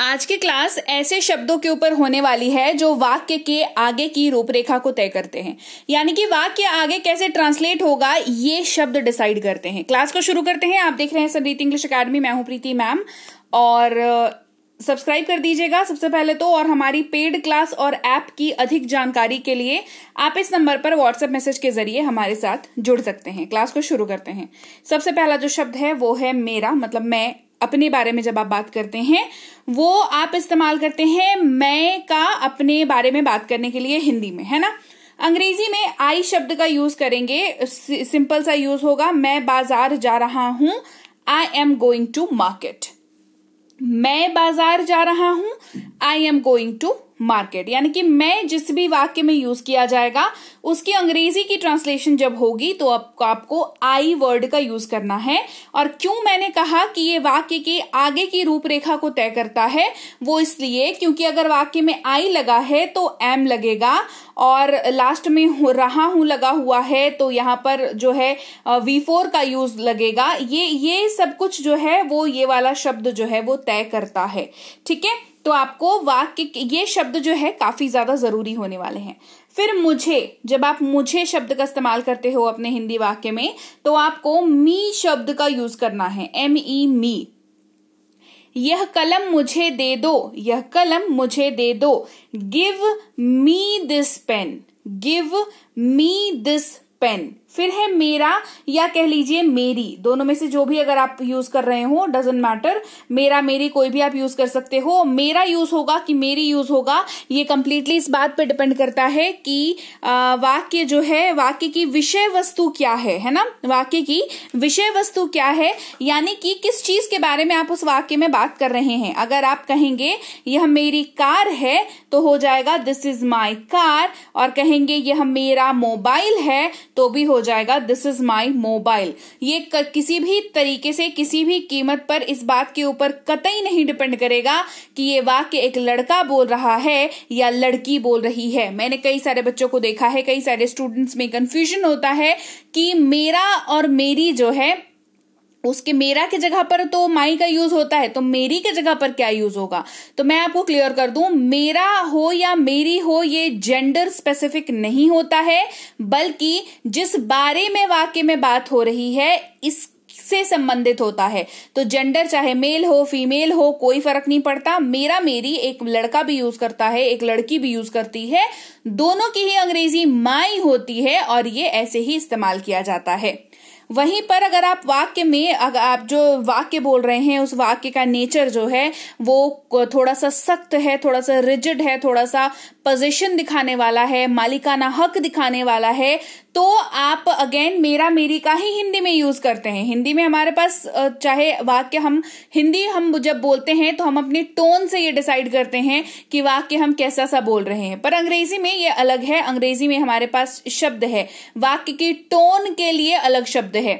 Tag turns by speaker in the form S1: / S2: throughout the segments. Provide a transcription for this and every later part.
S1: आज की क्लास ऐसे शब्दों के ऊपर होने वाली है जो वाक्य के आगे की रूपरेखा को तय करते हैं यानी कि वाक्य आगे कैसे ट्रांसलेट होगा ये शब्द डिसाइड करते हैं क्लास को शुरू करते हैं आप देख रहे हैं सनरीत इंग्लिश अकेडमी मैं हूं प्रीति मैम और सब्सक्राइब कर दीजिएगा सबसे पहले तो और हमारी पेड क्लास और ऐप की अधिक जानकारी के लिए आप इस नंबर पर व्हाट्सएप मैसेज के जरिए हमारे साथ जुड़ सकते हैं क्लास को शुरू करते हैं सबसे पहला जो शब्द है वो है मेरा मतलब मैं अपने बारे में जब आप बात करते हैं वो आप इस्तेमाल करते हैं मैं का अपने बारे में बात करने के लिए हिंदी में है ना अंग्रेजी में आई शब्द का यूज करेंगे सिंपल सा यूज होगा मैं बाजार जा रहा हूं I am going to market मैं बाजार जा रहा हूं I am going to market यानी कि मैं जिस भी वाक्य में यूज किया जाएगा उसकी अंग्रेजी की ट्रांसलेशन जब होगी तो आपको आपको आई वर्ड का यूज करना है और क्यों मैंने कहा कि ये वाक्य के आगे की रूपरेखा को तय करता है वो इसलिए क्योंकि अगर वाक्य में आई लगा है तो एम लगेगा और लास्ट में हो रहा हूं लगा हुआ है तो यहां पर जो है वी फोर का यूज लगेगा ये ये सब कुछ जो है वो ये वाला शब्द जो है वो तय करता है ठीक है तो आपको वाक्य ये शब्द जो है काफी ज्यादा जरूरी होने वाले हैं फिर मुझे जब आप मुझे शब्द का इस्तेमाल करते हो अपने हिंदी वाक्य में तो आपको मी शब्द का यूज करना है एम ई मी यह कलम मुझे दे दो यह कलम मुझे दे दो give me this pen give me this pen फिर है मेरा या कह लीजिए मेरी दोनों में से जो भी अगर आप यूज कर रहे हो डजेंट मैटर मेरा मेरी कोई भी आप यूज कर सकते हो मेरा यूज होगा कि मेरी यूज होगा ये कंप्लीटली इस बात पे डिपेंड करता है कि वाक्य जो है वाक्य की विषय वस्तु क्या है है ना वाक्य की विषय वस्तु क्या है यानी कि किस चीज के बारे में आप उस वाक्य में बात कर रहे हैं अगर आप कहेंगे यह मेरी कार है तो हो जाएगा दिस इज माई कार और कहेंगे यह मेरा मोबाइल है तो भी हो हो जाएगा दिस इज माई मोबाइल ये किसी भी तरीके से किसी भी कीमत पर इस बात के ऊपर कतई नहीं डिपेंड करेगा कि ये वाक्य एक लड़का बोल रहा है या लड़की बोल रही है मैंने कई सारे बच्चों को देखा है कई सारे स्टूडेंट्स में कंफ्यूजन होता है कि मेरा और मेरी जो है उसके मेरा की जगह पर तो माई का यूज होता है तो मेरी की जगह पर क्या यूज होगा तो मैं आपको क्लियर कर दू मेरा हो या मेरी हो ये जेंडर स्पेसिफिक नहीं होता है बल्कि जिस बारे में वाक्य में बात हो रही है इस से संबंधित होता है तो जेंडर चाहे मेल हो फीमेल हो कोई फर्क नहीं पड़ता मेरा मेरी एक लड़का भी यूज करता है एक लड़की भी यूज करती है दोनों की ही अंग्रेजी माई होती है और ये ऐसे ही इस्तेमाल किया जाता है वहीं पर अगर आप वाक्य में अगर आप जो वाक्य बोल रहे हैं उस वाक्य का नेचर जो है वो थोड़ा सा सख्त है थोड़ा सा रिजिड है थोड़ा सा पोजिशन दिखाने वाला है मालिकाना हक दिखाने वाला है तो आप अगेन मेरा मेरी का ही हिंदी में यूज करते हैं हिंदी में हमारे पास चाहे वाक्य हम हिंदी हम जब बोलते हैं तो हम अपने टोन से ये डिसाइड करते हैं कि वाक्य हम कैसा सा बोल रहे हैं पर अंग्रेजी में ये अलग है अंग्रेजी में हमारे पास शब्द है वाक्य की टोन के लिए अलग शब्द है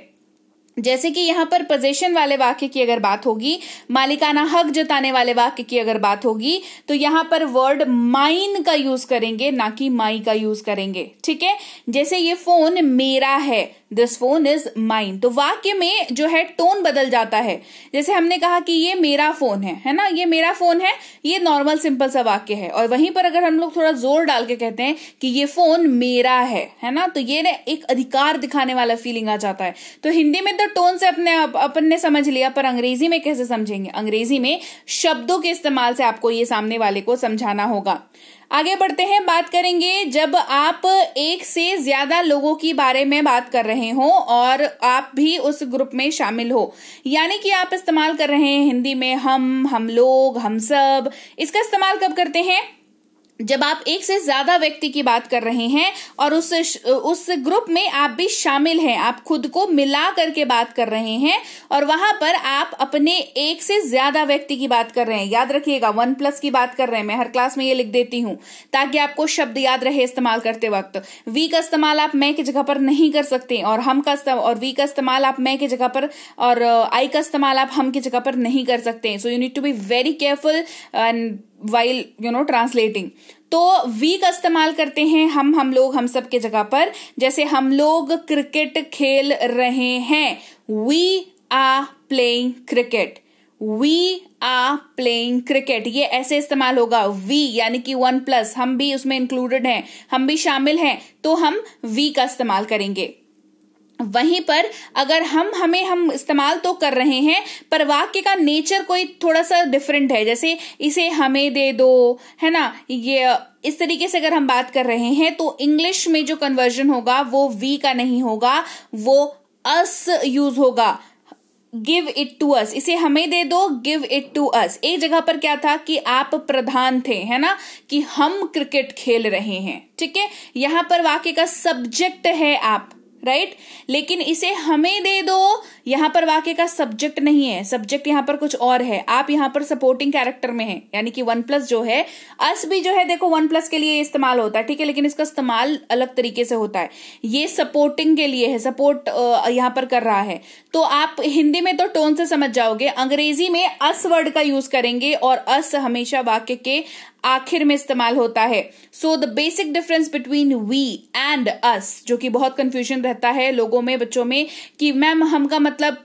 S1: जैसे कि यहाँ पर पोजेशन वाले वाक्य की अगर बात होगी मालिकाना हक जताने वाले वाक्य की अगर बात होगी तो यहाँ पर वर्ड माइन का यूज करेंगे ना कि माई का यूज करेंगे ठीक है जैसे ये फोन मेरा है दिस फोन इज माइन तो वाक्य में जो है टोन बदल जाता है जैसे हमने कहा कि ये मेरा फोन है है ना ये मेरा फोन है ये नॉर्मल सिंपल सा वाक्य है और वहीं पर अगर हम लोग थोड़ा जोर डाल के कहते हैं कि ये फोन मेरा है है ना तो ये ना एक अधिकार दिखाने वाला फीलिंग आ जाता है तो हिंदी में तो टोन से अपने अपन ने समझ लिया पर अंग्रेजी में कैसे समझेंगे अंग्रेजी में शब्दों के इस्तेमाल से आपको ये सामने वाले को समझाना होगा आगे बढ़ते हैं बात करेंगे जब आप एक से ज्यादा लोगों के बारे में बात कर रहे हो और आप भी उस ग्रुप में शामिल हो यानी कि आप इस्तेमाल कर रहे हैं हिंदी में हम हम लोग हम सब इसका इस्तेमाल कब करते हैं जब आप एक से ज्यादा व्यक्ति की बात कर रहे हैं और उस उस ग्रुप में आप भी शामिल हैं आप खुद को मिला करके बात कर रहे हैं और वहां पर आप अपने एक से ज्यादा व्यक्ति की बात कर रहे हैं याद रखिएगा वन प्लस की बात कर रहे हैं मैं हर क्लास में ये लिख देती हूँ ताकि आपको शब्द याद रहे इस्तेमाल करते वक्त वी का इस्तेमाल आप मैं की जगह पर नहीं कर सकते और हम का और वी का इस्तेमाल आप मैं की जगह पर और आई का इस्तेमाल आप हम की जगह पर नहीं कर सकते so you need to be very careful and while you know translating तो वी का इस्तेमाल करते हैं हम हम लोग हम सब के जगह पर जैसे हम लोग क्रिकेट खेल रहे हैं we are playing cricket we are playing cricket ये ऐसे इस्तेमाल होगा वी यानी कि वन प्लस हम भी उसमें इंक्लूडेड हैं हम भी शामिल हैं तो हम वी का इस्तेमाल करेंगे वहीं पर अगर हम हमें हम इस्तेमाल तो कर रहे हैं पर वाक्य का नेचर कोई थोड़ा सा डिफरेंट है जैसे इसे हमें दे दो है ना ये इस तरीके से अगर हम बात कर रहे हैं तो इंग्लिश में जो कन्वर्जन होगा वो वी का नहीं होगा वो अस यूज होगा गिव इट टू अस इसे हमें दे दो गिव इट टू अस एक जगह पर क्या था कि आप प्रधान थे है ना कि हम क्रिकेट खेल रहे हैं ठीक है यहां पर वाक्य का सब्जेक्ट है आप राइट लेकिन इसे हमें दे दो यहां पर वाक्य का सब्जेक्ट नहीं है सब्जेक्ट यहां पर कुछ और है आप यहां पर सपोर्टिंग कैरेक्टर में है यानी कि वन प्लस जो है अस भी जो है देखो वन प्लस के लिए इस्तेमाल होता है ठीक है लेकिन इसका इस्तेमाल अलग तरीके से होता है ये सपोर्टिंग के लिए है सपोर्ट यहां पर कर रहा है तो आप हिंदी में तो टोन से समझ जाओगे अंग्रेजी में अस वर्ड का यूज करेंगे और अस हमेशा वाक्य के आखिर में इस्तेमाल होता है so the basic difference between we and us जो कि बहुत कंफ्यूजन रहता है लोगों में बच्चों में कि मैम हम का मतलब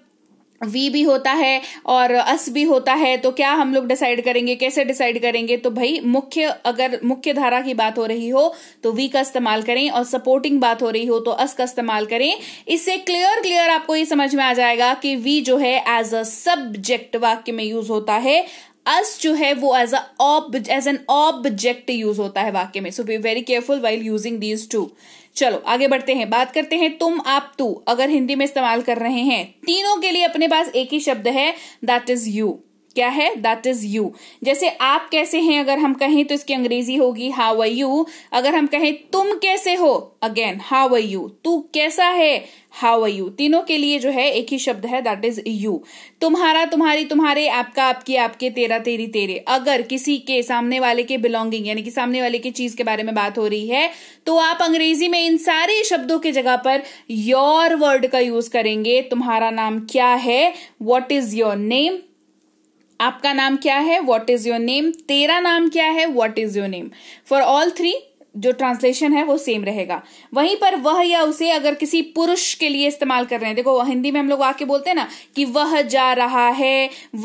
S1: वी भी होता है और अस भी होता है तो क्या हम लोग डिसाइड करेंगे कैसे डिसाइड करेंगे तो भाई मुख्य अगर मुख्य धारा की बात हो रही हो तो वी का इस्तेमाल करें और सपोर्टिंग बात हो रही हो तो अस का इस्तेमाल करें इससे क्लियर क्लियर आपको ये समझ में आ जाएगा कि वी जो है एज अ सब्जेक्ट वाक्य में यूज होता है अस जो है वो as a as an object use होता है वाक्य में so be very careful while using these two चलो आगे बढ़ते हैं बात करते हैं तुम आप तू अगर हिंदी में इस्तेमाल कर रहे हैं तीनों के लिए अपने पास एक ही शब्द है दैट इज यू क्या है दैट इज यू जैसे आप कैसे हैं अगर हम कहें तो इसकी अंग्रेजी होगी हाउ आर यू अगर हम कहें तुम कैसे हो अगेन हाउ आर यू तू कैसा है हाउ आर यू तीनों के लिए जो है एक ही शब्द है दैट इज यू तुम्हारा तुम्हारी तुम्हारे आपका आपकी आपके तेरा तेरी तेरे अगर किसी के सामने वाले के बिलोंगिंग यानी कि सामने वाले की चीज के बारे में बात हो रही है तो आप अंग्रेजी में इन सारे शब्दों के जगह पर योर वर्ड का यूज करेंगे तुम्हारा नाम क्या है वॉट इज योर नेम आपका नाम क्या है वॉट इज योर नेम तेरा नाम क्या है what is your name for all three जो ट्रांसलेशन है वो सेम रहेगा वहीं पर वह या उसे अगर किसी पुरुष के लिए इस्तेमाल कर रहे हैं देखो हिंदी में हम लोग आके बोलते हैं ना कि वह जा रहा है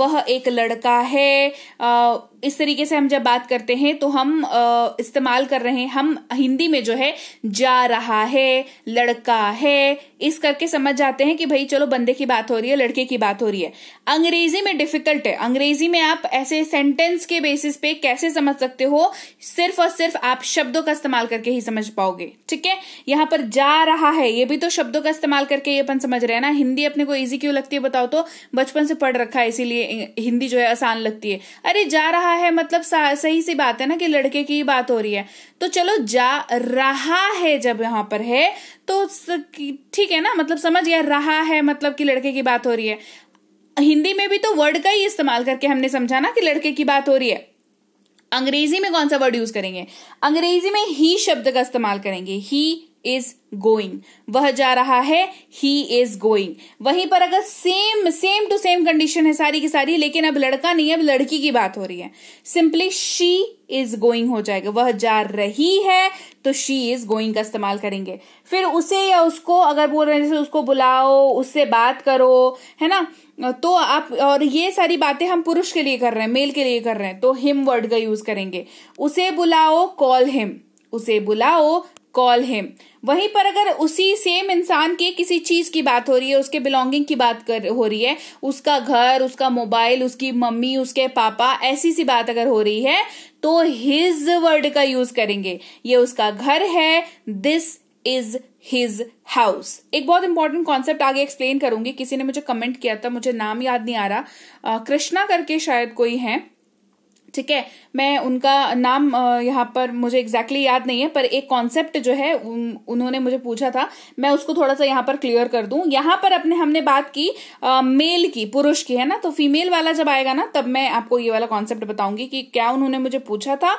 S1: वह एक लड़का है आ, इस तरीके से हम जब बात करते हैं तो हम इस्तेमाल कर रहे हैं हम हिंदी में जो है जा रहा है लड़का है इस करके समझ जाते हैं कि भाई चलो बंदे की बात हो रही है लड़के की बात हो रही है अंग्रेजी में डिफिकल्ट है अंग्रेजी में आप ऐसे सेंटेंस के बेसिस पे कैसे समझ सकते हो सिर्फ और सिर्फ आप शब्दों का इस्तेमाल करके ही समझ पाओगे ठीक है यहां पर जा रहा है ये भी तो शब्दों का इस्तेमाल करके ये अपन समझ रहे हैं ना हिंदी अपने को ईजी क्यों लगती है बताओ तो बचपन से पढ़ रखा है इसीलिए हिंदी जो है आसान लगती है अरे जा रहा रहा है मतलब सही सी बात है ना कि लड़के की बात हो रही है तो चलो जा रहा है जब यहां पर है तो ठीक है ना मतलब समझ गया रहा है मतलब कि लड़के की बात हो रही है हिंदी में भी तो वर्ड का ही इस्तेमाल करके हमने समझा ना कि लड़के की बात हो रही है अंग्रेजी में कौन सा वर्ड यूज करेंगे अंग्रेजी में ही शब्द का इस्तेमाल करेंगे ही इज गोइंग वह जा रहा है ही इज गोइंग वहीं पर अगर same same to same condition है सारी की सारी लेकिन अब लड़का नहीं है अब लड़की की बात हो रही है सिंपली शी इज गोइंग हो जाएगा वह जा रही है तो शी इज गोइंग का इस्तेमाल करेंगे फिर उसे या उसको अगर बोल रहे उसको बुलाओ उससे बात करो है ना तो आप और ये सारी बातें हम पुरुष के लिए कर रहे हैं मेल के लिए कर रहे हैं तो हिम वर्ड का यूज करेंगे उसे बुलाओ कॉल हिम उसे बुलाओ कॉल हिम वहीं पर अगर उसी सेम इंसान के किसी चीज की बात हो रही है उसके बिलोंगिंग की बात कर हो रही है उसका घर उसका मोबाइल उसकी मम्मी उसके पापा ऐसी सी बात अगर हो रही है तो हिज वर्ड का यूज करेंगे ये उसका घर है दिस इज हिज हाउस एक बहुत इंपॉर्टेंट कॉन्सेप्ट आगे एक्सप्लेन करूंगी किसी ने मुझे कमेंट किया था मुझे नाम याद नहीं आ रहा कृष्णा करके शायद कोई है ठीक है मैं उनका नाम यहाँ पर मुझे एग्जैक्टली exactly याद नहीं है पर एक कॉन्सेप्ट जो है उन्होंने मुझे पूछा था मैं उसको थोड़ा सा यहाँ पर क्लियर कर दूं यहाँ पर अपने हमने बात की आ, मेल की पुरुष की है ना तो फीमेल वाला जब आएगा ना तब मैं आपको ये वाला कॉन्सेप्ट बताऊंगी कि क्या उन्होंने मुझे पूछा था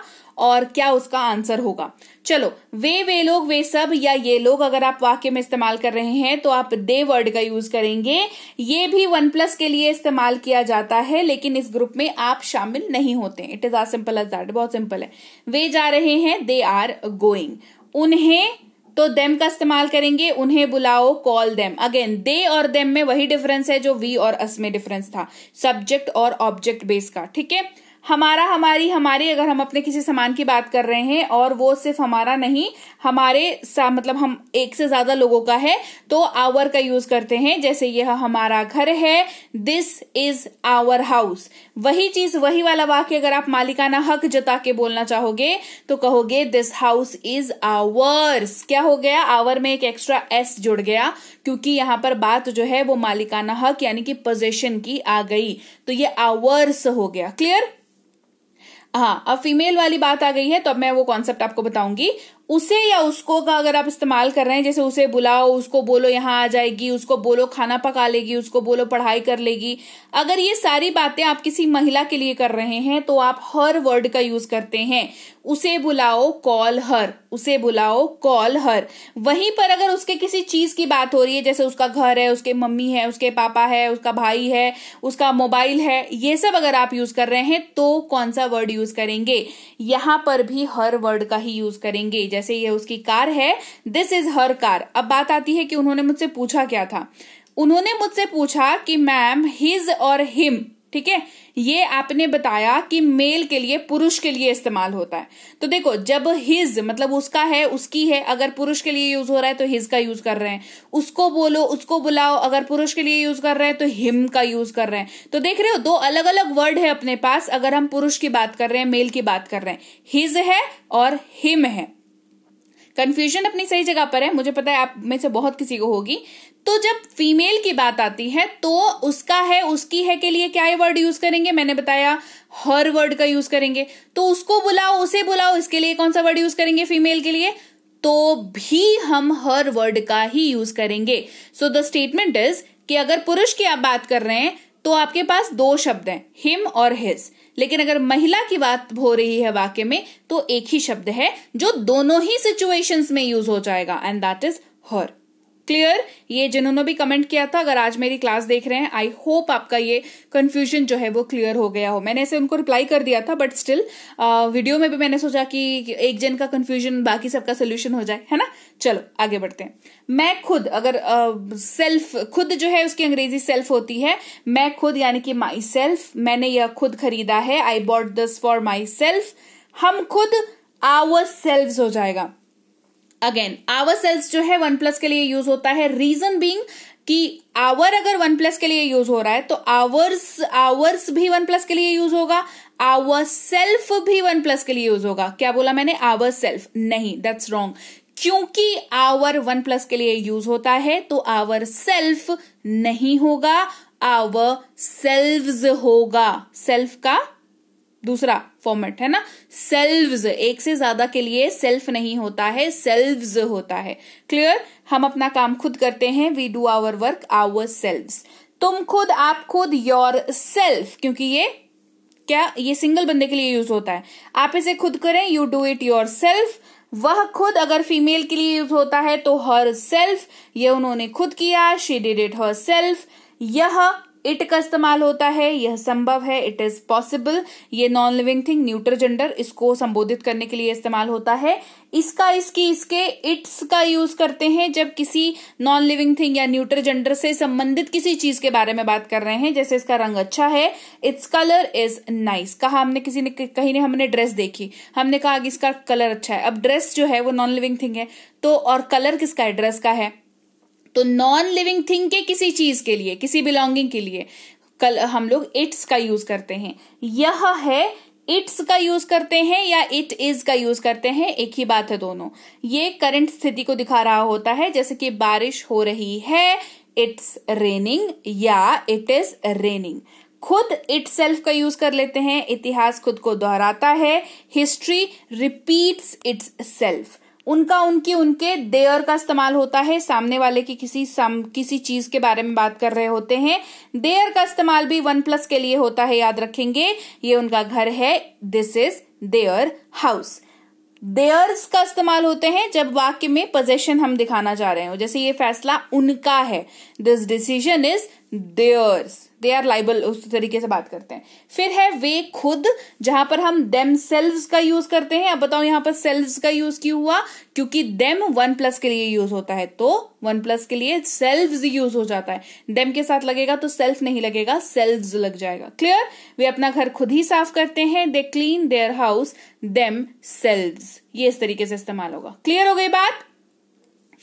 S1: और क्या उसका आंसर होगा चलो वे वे लोग वे सब या ये लोग अगर आप वाक्य में इस्तेमाल कर रहे हैं तो आप दे वर्ड का यूज करेंगे ये भी वन प्लस के लिए इस्तेमाल किया जाता है लेकिन इस ग्रुप में आप शामिल नहीं होते it is are simple as that बहुत सिंपल है वे जा रहे हैं दे आर गोइंग उन्हें तो देम का इस्तेमाल करेंगे उन्हें बुलाओ कॉल देम अगेन दे और देम में वही डिफरेंस है जो वी और अस में डिफरेंस था सब्जेक्ट और ऑब्जेक्ट बेस का ठीक है हमारा हमारी हमारी अगर हम अपने किसी सामान की बात कर रहे हैं और वो सिर्फ हमारा नहीं हमारे सा, मतलब हम एक से ज्यादा लोगों का है तो आवर का यूज करते हैं जैसे यह हमारा घर है दिस इज आवर हाउस वही चीज वही वाला वाक्य अगर आप मालिकाना हक जता के बोलना चाहोगे तो कहोगे दिस हाउस इज आवर्स क्या हो गया आवर में एक एक्स्ट्रा एस जुड़ गया क्योंकि यहाँ पर बात जो है वो मालिकाना हक यानी कि पोजेशन की आ गई तो ये आवर्स हो गया क्लियर हाँ अब फीमेल वाली बात आ गई है तो अब मैं वो कॉन्सेप्ट आपको बताऊंगी उसे या उसको का अगर आप इस्तेमाल कर रहे हैं जैसे उसे बुलाओ उसको बोलो यहाँ आ जाएगी उसको बोलो खाना पका लेगी उसको बोलो पढ़ाई कर लेगी अगर ये सारी बातें आप किसी महिला के लिए कर रहे हैं तो आप हर वर्ड का यूज करते हैं उसे बुलाओ कॉल हर उसे बुलाओ कॉल हर वहीं पर अगर उसके किसी चीज की बात हो रही है जैसे उसका घर है उसके मम्मी है उसके पापा है उसका भाई है उसका मोबाइल है ये सब अगर आप यूज कर रहे हैं तो कौन सा वर्ड यूज करेंगे यहां पर भी हर वर्ड का ही यूज करेंगे जैसे ये उसकी कार है दिस इज हर कार अब बात आती है कि उन्होंने मुझसे पूछा क्या था उन्होंने मुझसे पूछा कि मैम हिज और हिम ठीक है ये आपने बताया कि मेल के लिए पुरुष के लिए इस्तेमाल होता है तो देखो जब हिज मतलब उसका है उसकी है अगर पुरुष के लिए यूज हो रहा है तो हिज का यूज कर रहे हैं उसको बोलो उसको बुलाओ अगर पुरुष के लिए यूज कर रहे हैं तो हिम का यूज कर रहे हैं तो देख रहे हो दो अलग अलग वर्ड है अपने पास अगर हम पुरुष की बात कर रहे हैं मेल की बात कर रहे हैं हिज है और हिम है कंफ्यूजन अपनी सही जगह पर है मुझे पता है आप में से बहुत किसी को होगी तो जब फीमेल की बात आती है तो उसका है उसकी है के लिए क्या वर्ड यूज करेंगे मैंने बताया हर वर्ड का यूज करेंगे तो उसको बुलाओ उसे बुलाओ इसके लिए कौन सा वर्ड यूज करेंगे फीमेल के लिए तो भी हम हर वर्ड का ही यूज करेंगे सो द स्टेटमेंट इज कि अगर पुरुष की आप बात कर रहे हैं तो आपके पास दो शब्द हैं हिम और हिज लेकिन अगर महिला की बात हो रही है वाक्य में तो एक ही शब्द है जो दोनों ही सिचुएशंस में यूज हो जाएगा and that is her clear ये जिन्होंने भी कमेंट किया था अगर आज मेरी क्लास देख रहे हैं आई होप आपका ये कंफ्यूजन जो है वो क्लियर हो गया हो मैंने ऐसे उनको रिप्लाई कर दिया था बट स्टिल वीडियो में भी मैंने सोचा कि एक जन का कंफ्यूजन बाकी सबका सोल्यूशन हो जाए है ना चलो आगे बढ़ते हैं मैं खुद अगर सेल्फ खुद जो है उसकी अंग्रेजी सेल्फ होती है मैं खुद यानी कि माई सेल्फ मैंने यह खुद खरीदा है I bought this for myself हम खुद आवर सेल्फ हो जाएगा अगेन आवर सेल्स जो है वन प्लस के लिए यूज होता है रीजन बींग कि आवर अगर वन प्लस के लिए यूज हो रहा है तो आवर्स आवर्स भी वन प्लस के लिए यूज होगा आवर सेल्फ भी वन प्लस के लिए यूज होगा क्या बोला मैंने आवर सेल्फ नहीं दैट्स रॉन्ग क्योंकि आवर वन प्लस के लिए यूज होता है तो आवर सेल्फ नहीं होगा आवर सेल्व होगा सेल्फ का दूसरा फॉर्मेट है ना सेल्व एक से ज्यादा के लिए सेल्फ नहीं होता है सेल्व होता है क्लियर हम अपना काम खुद करते हैं we do our work ourselves तुम खुद आप खुद योर सेल्फ क्योंकि ये क्या ये सिंगल बंदे के लिए यूज होता है आप इसे खुद करें you do it yourself वह खुद अगर फीमेल के लिए यूज होता है तो हर सेल्फ ये उन्होंने खुद किया she did it herself यह इट का इस्तेमाल होता है यह संभव है इट इज पॉसिबल ये non living thing neutral gender इसको संबोधित करने के लिए इस्तेमाल होता है इसका इसकी इसके इट्स का यूज करते हैं जब किसी नॉन लिविंग थिंग या न्यूट्रल जेंडर से संबंधित किसी चीज के बारे में बात कर रहे हैं जैसे इसका रंग अच्छा है इट्स कलर इज नाइस कहा हमने किसी ने कहीं ने हमने ड्रेस देखी हमने कहा कि इसका कलर अच्छा है अब ड्रेस जो है वो नॉन लिविंग थिंग है तो और कलर किसका है ड्रेस का है तो नॉन लिविंग थिंग के किसी चीज के लिए किसी बिलोंगिंग के लिए कल हम लोग इट्स का यूज करते हैं यह है इट्स का यूज करते हैं या इट इज का यूज करते हैं एक ही बात है दोनों ये करंट स्थिति को दिखा रहा होता है जैसे कि बारिश हो रही है इट्स रेनिंग या इट इज रेनिंग खुद इट सेल्फ का यूज कर लेते हैं इतिहास खुद को दोहराता है हिस्ट्री रिपीट्स इट्स सेल्फ उनका उनकी उनके देयर का इस्तेमाल होता है सामने वाले की किसी सम किसी चीज के बारे में बात कर रहे होते हैं देयर का इस्तेमाल भी वन प्लस के लिए होता है याद रखेंगे ये उनका घर है this is their house theirs का इस्तेमाल होते हैं जब वाक्य में पोजेशन हम दिखाना चाह रहे हो जैसे ये फैसला उनका है this decision is theirs they are liable उस तरीके से बात करते हैं फिर है वे खुद जहां पर हम देम सेल्स का यूज करते हैं अब बताओ यहाँ पर सेल्व का यूज क्यों हुआ क्योंकि देम वन प्लस के लिए यूज होता है तो वन प्लस के लिए सेल्व यूज हो जाता है देम के साथ लगेगा तो सेल्फ नहीं लगेगा सेल्व लग जाएगा क्लियर वे अपना घर खुद ही साफ करते हैं they clean their house themselves ये इस तरीके से इस्तेमाल होगा क्लियर हो गई बात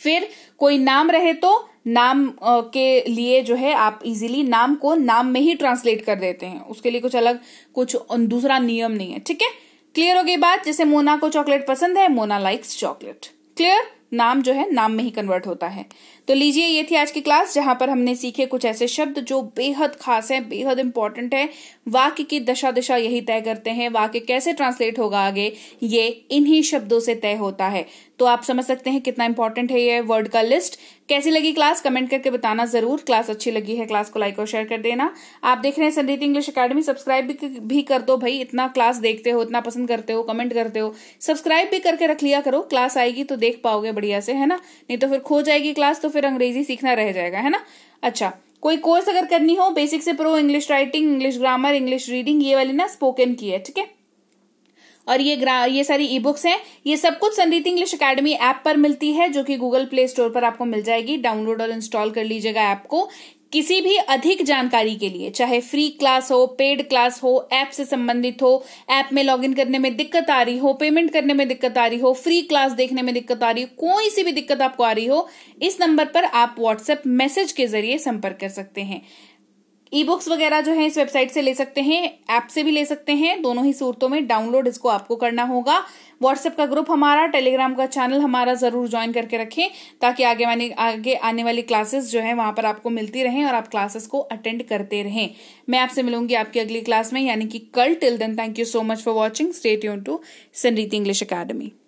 S1: फिर कोई नाम रहे तो नाम के लिए जो है आप इजीली नाम को नाम में ही ट्रांसलेट कर देते हैं उसके लिए कुछ अलग कुछ दूसरा नियम नहीं है ठीक है क्लियर हो गई बात जैसे मोना को चॉकलेट पसंद है मोना लाइक्स चॉकलेट क्लियर नाम जो है नाम में ही कन्वर्ट होता है तो लीजिए ये थी आज की क्लास जहां पर हमने सीखे कुछ ऐसे शब्द जो बेहद खास हैं बेहद इंपॉर्टेंट है वाक्य की दशा दिशा यही तय करते हैं वाक्य कैसे ट्रांसलेट होगा आगे ये इन्हीं शब्दों से तय होता है तो आप समझ सकते हैं कितना इंपॉर्टेंट है ये वर्ड का लिस्ट कैसी लगी क्लास कमेंट करके बताना जरूर क्लास अच्छी लगी है क्लास को लाइक और शेयर कर देना आप देख रहे हैं संदीप इंग्लिश अकेडमी सब्सक्राइब भी कर दो भाई इतना क्लास देखते हो इतना पसंद करते हो कमेंट करते हो सब्सक्राइब भी करके रख लिया करो क्लास आएगी तो देख पाओगे बढ़िया से है ना नहीं तो फिर खो जाएगी क्लास तो फिर अंग्रेजी सीखना रह जाएगा है ना अच्छा कोई कोर्स अगर करनी हो बेसिक से pro English writing English grammar English reading ये वाली ना स्पोकन की है ठीक है और ये ग्रा ये सारी ई बुक्स हैं ये सब कुछ संदीति इंग्लिश अकेडमी ऐप पर मिलती है जो कि गूगल प्ले स्टोर पर आपको मिल जाएगी डाउनलोड और इंस्टॉल कर लीजिएगा ऐप को किसी भी अधिक जानकारी के लिए चाहे फ्री क्लास हो पेड क्लास हो ऐप से संबंधित हो ऐप में लॉगिन करने में दिक्कत आ रही हो पेमेंट करने में दिक्कत आ रही हो फ्री क्लास देखने में दिक्कत आ रही हो कोई सी भी दिक्कत आपको आ रही हो इस नंबर पर आप व्हाट्सएप मैसेज के जरिए संपर्क कर सकते हैं ई बुक्स वगैरह जो है इस वेबसाइट से ले सकते हैं ऐप से भी ले सकते हैं दोनों ही सूरतों में डाउनलोड इसको आपको करना होगा व्हाट्सएप का ग्रुप हमारा टेलीग्राम का चैनल हमारा जरूर ज्वाइन करके रखें ताकि आगे आने आगे आने वाली क्लासेस जो है वहां पर आपको मिलती रहें और आप क्लासेस को अटेंड करते रहें मैं आपसे मिलूंगी आपकी अगली क्लास में यानी कि कल till then thank you so much for watching stay यून टू संरीत इंग्लिश अकेडमी